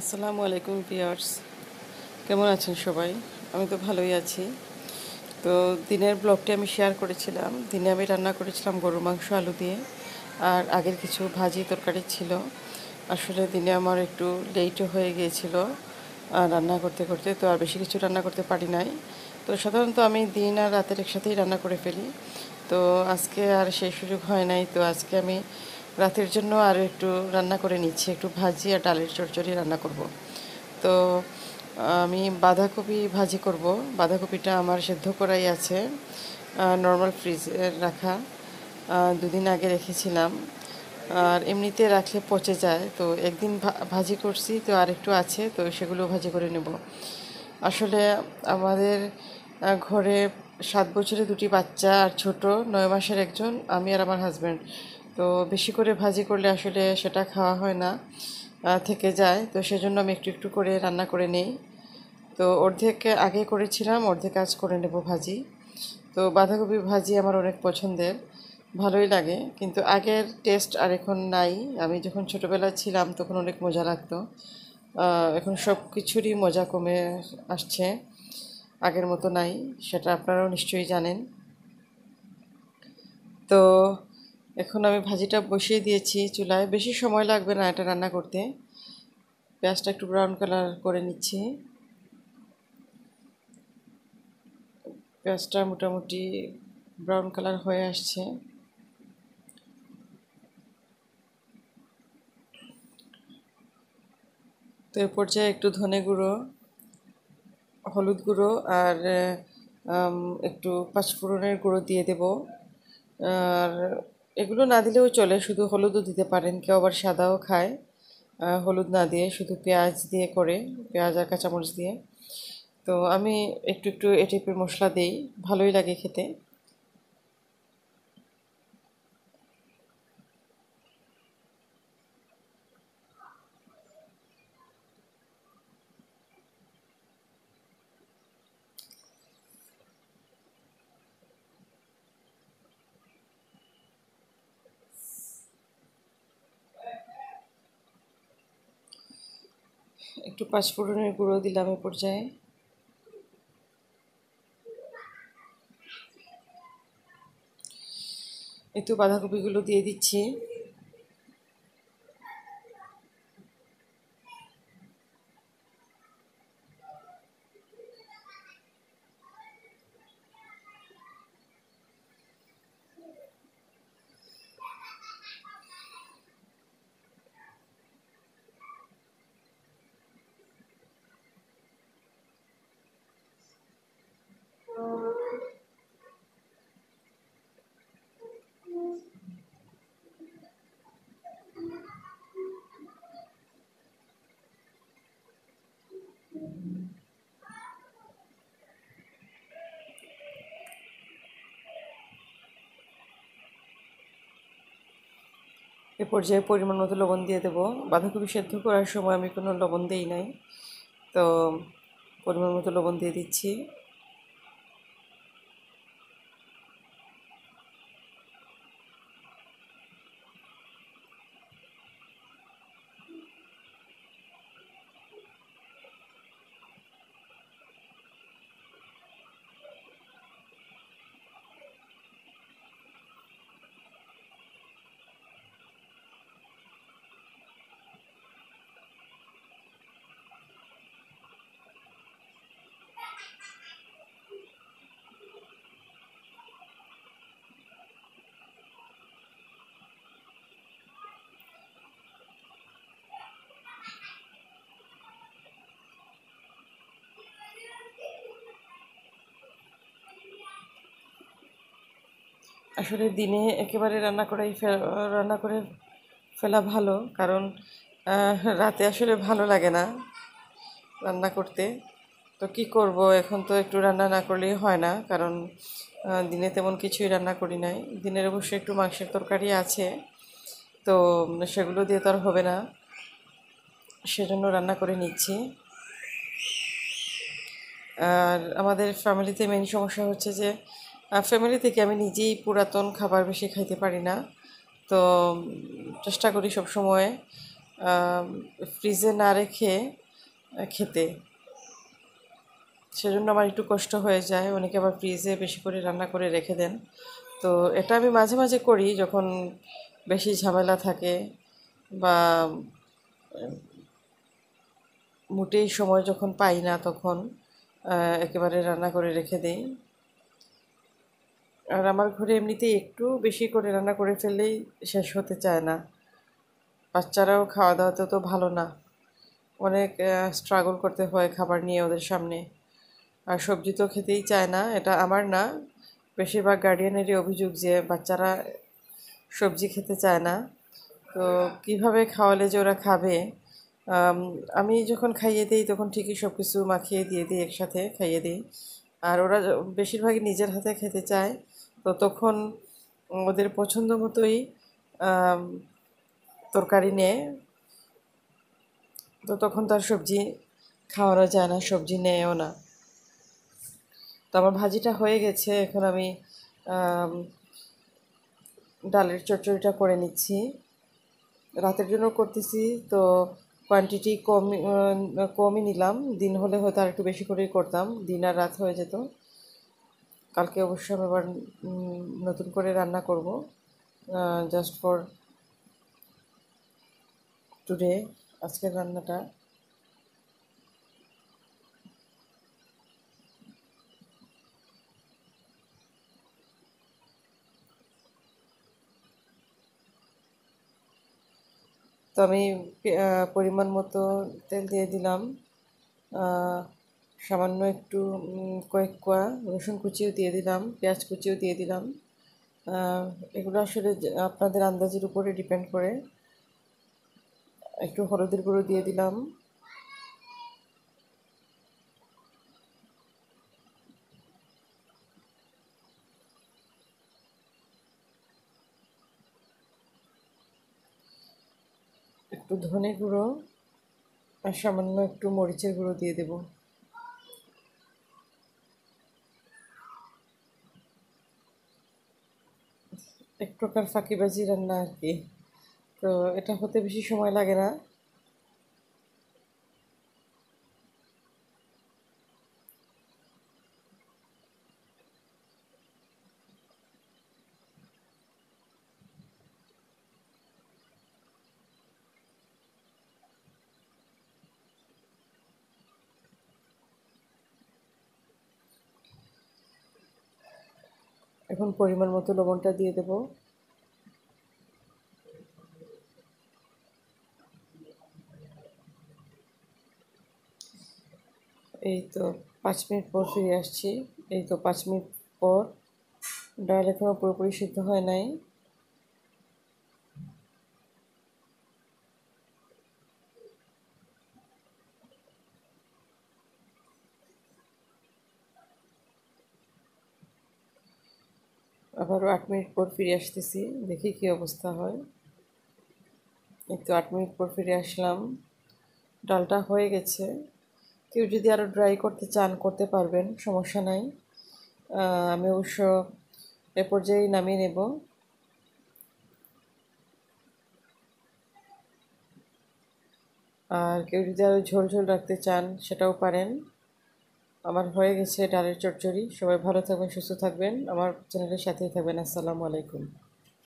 আসসালামু আলাইকুম পিয়ার্স কেমন আছেন সবাই আমি তো ভালোই আছি তো দিনের ব্লগটি আমি শেয়ার করেছিলাম দিনে আমি রান্না করেছিলাম গরু মাংস আলু দিয়ে আর আগের কিছু ভাজি তরকারি ছিল আসলে দিনে আমার একটু লেটও হয়ে গিয়েছিল রান্না করতে করতে তো আর বেশি কিছু রান্না করতে পারি নাই তো সাধারণত আমি দিন আর রাতের একসাথেই রান্না করে ফেলি তো আজকে আর সেই সুযোগ হয় নাই তো আজকে আমি রাতের জন্য আর একটু রান্না করে নিচ্ছি একটু ভাজি আর ডালের চচ্চড়ি রান্না করব তো আমি বাঁধাকপি ভাজি করব বাঁধাকপিটা আমার সেদ্ধ করাই আছে নর্মাল ফ্রিজে রাখা দুদিন আগে রেখেছিলাম আর এমনিতে রাখলে পচে যায় তো একদিন ভাজি করছি তো আর একটু আছে তো সেগুলো ভাজি করে নেব আসলে আমাদের ঘরে সাত বছরে দুটি বাচ্চা আর ছোট নয় মাসের একজন আমি আর আমার হাজব্যান্ড তো বেশি করে ভাজি করলে আসলে সেটা খাওয়া হয় না থেকে যায় তো সেজন্য আমি একটু একটু করে রান্না করে নিই তো অর্ধেক আগে করেছিলাম অর্ধেক আজ করে নেব ভাজি তো বাঁধাকপি ভাজি আমার অনেক পছন্দের ভালোই লাগে কিন্তু আগের টেস্ট আর এখন নাই আমি যখন ছোটোবেলা ছিলাম তখন অনেক মজা লাগতো এখন সব কিছুরই মজা কমে আসছে আগের মতো নাই সেটা আপনারাও নিশ্চয়ই জানেন তো এখন আমি ভাজিটা বসিয়ে দিয়েছি চুলায় বেশি সময় লাগবে না এটা রান্না করতে পেঁয়াজটা একটু ব্রাউন কালার করে নিচ্ছি পেঁয়াজটা মোটামুটি ব্রাউন কালার হয়ে আসছে তো এর পর্যায়ে একটু ধনে গুঁড়ো হলুদ গুঁড়ো আর একটু পাঁচফোড়নের গুঁড়ো দিয়ে দেব আর এগুলো না দিলেও চলে শুধু হলুদও দিতে পারেন কেউ আবার সাদাও খায় হলুদ না দিয়ে শুধু পেঁয়াজ দিয়ে করে পেঁয়াজ আর কাঁচামরিচ দিয়ে তো আমি একটু একটু এ টাইপের মশলা দিই ভালোই লাগে খেতে একটু পাঁচফোড়নের গুঁড়ো দিলাম এ পর্যায়ে একটু বাঁধাকপিগুলো দিয়ে দিচ্ছি এ পর্যায়ে পরিমাণ মতো লবণ দিয়ে দেবো বাঁধাকপি সেদ্ধ করার সময় আমি কোনো লবণ দিই নাই তো পরিমাণ মতো লবণ দিয়ে দিচ্ছি আসলে দিনে একেবারে রান্না করাই রান্না করে ফেলা ভালো কারণ রাতে আসলে ভালো লাগে না রান্না করতে তো কি করব এখন তো একটু রান্না না করলেই হয় না কারণ দিনে তেমন কিছুই রান্না করি নাই দিনের অবশ্যই একটু মাংসের তরকারি আছে তো সেগুলো দিয়ে তো আর হবে না সেজন্য রান্না করে নিচ্ছি আর আমাদের ফ্যামিলিতে মেন সমস্যা হচ্ছে যে ফ্যামিলি থেকে আমি নিজেই পুরাতন খাবার বেশি খাইতে পারি না তো চেষ্টা করি সব সময় ফ্রিজে না রেখে খেতে সেজন্য আমার একটু কষ্ট হয়ে যায় অনেকে আবার ফ্রিজে বেশি করে রান্না করে রেখে দেন তো এটা আমি মাঝে মাঝে করি যখন বেশি ঝামেলা থাকে বা মোটেই সময় যখন পাই না তখন একেবারে রান্না করে রেখে দিই আর আমার ঘরে এমনিতে একটু বেশি করে রান্না করে ফেললেই শেষ হতে চায় না বাচ্চারাও খাওয়া দাওয়াতে তো ভালো না অনেক স্ট্রাগল করতে হয় খাবার নিয়ে ওদের সামনে আর সবজি তো খেতেই চায় না এটা আমার না বেশিরভাগ গার্ডিয়ানেরই অভিযোগ যে বাচ্চারা সবজি খেতে চায় না তো কিভাবে খাওয়ালে যে ওরা খাবে আমি যখন খাইয়ে দিই তখন ঠিকই সব কিছু মাখিয়ে দিয়ে দিই একসাথে খাইয়ে দিই আর ওরা বেশিরভাগই নিজের হাতে খেতে চায় ততক্ষণ ওদের পছন্দ মতোই তরকারি নেয় তো তখন তার সবজি খাওয়ানো যায় না সবজি নেয়ও না তো আমার ভাজিটা হয়ে গেছে এখন আমি ডালের চটচড়িটা করে নিচ্ছি রাতের জন্য করতেছি তো কোয়ান্টিটি কম কমই নিলাম দিন হলে হয়তো আর একটু বেশি করেই করতাম দিন আর রাত হয়ে যেত কালকে অবশ্য আমি আবার নতুন করে রান্না করব জাস্ট ফর টুডে আজকের রান্নাটা তো আমি পরিমাণ মতো তেল দিয়ে দিলাম সামান্য একটু কয়েক কোয়া রসুন কুচিও দিয়ে দিলাম পেঁয়াজ কুচিও দিয়ে দিলাম এগুলো আসলে আপনাদের আন্দাজের উপরে ডিপেন্ড করে একটু হলুদের গুঁড়ো দিয়ে দিলাম একটু ধনে গুঁড়ো আর সামান্য একটু মরিচের গুঁড়ো দিয়ে দেবো এক প্রকার ফাঁকিবাজি রান্না আর কি তো এটা হতে বেশি সময় লাগে না এখন পরিমাণ মতো লবণটা দিয়ে দেব এই তো পাঁচ মিনিট পর ফিরে আসছি এই তো পাঁচ মিনিট পর ডাল এখনও পুরোপুরি সিদ্ধ হয় নাই আবারও আট মিনিট পর ফিরে আসতেছি দেখি কি অবস্থা হয় একটু আট মিনিট পর ফিরে আসলাম ডালটা হয়ে গেছে কেউ যদি আরও ড্রাই করতে চান করতে পারবেন সমস্যা নাই আমি অবশ্য এ পর্যায়ে নামিয়ে নেব আর কেউ যদি আরও ঝোল ঝোল রাখতে চান সেটাও পারেন আমার হয়ে গেছে ডালের চটচড়ি সবাই ভালো থাকবেন সুস্থ থাকবেন আমার চ্যানেলের সাথেই থাকবেন আসসালামু আলাইকুম